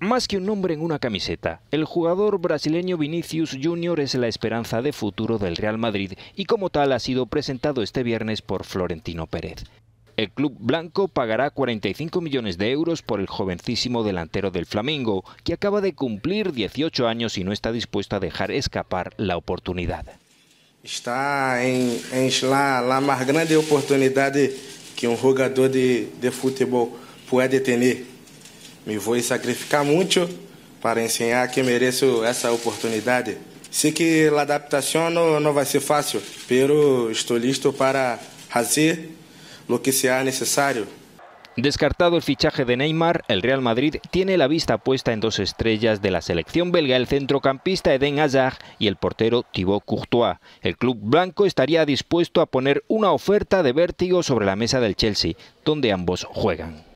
Más que un nombre en una camiseta, el jugador brasileño Vinicius Jr. es la esperanza de futuro del Real Madrid y como tal ha sido presentado este viernes por Florentino Pérez. El club blanco pagará 45 millones de euros por el jovencísimo delantero del Flamengo, que acaba de cumplir 18 años y no está dispuesto a dejar escapar la oportunidad. Está en, la, más grande oportunidad que un jugador de, de fútbol puede tener me voy a sacrificar mucho para enseñar que merezco esa oportunidad. Sé que la adaptación no va a ser fácil, pero estoy listo para hacer lo que sea necesario. Descartado el fichaje de Neymar, el Real Madrid tiene la vista puesta en dos estrellas de la selección belga, el centrocampista Eden Hazard y el portero Thibaut Courtois. El club blanco estaría dispuesto a poner una oferta de vértigo sobre la mesa del Chelsea, donde ambos juegan.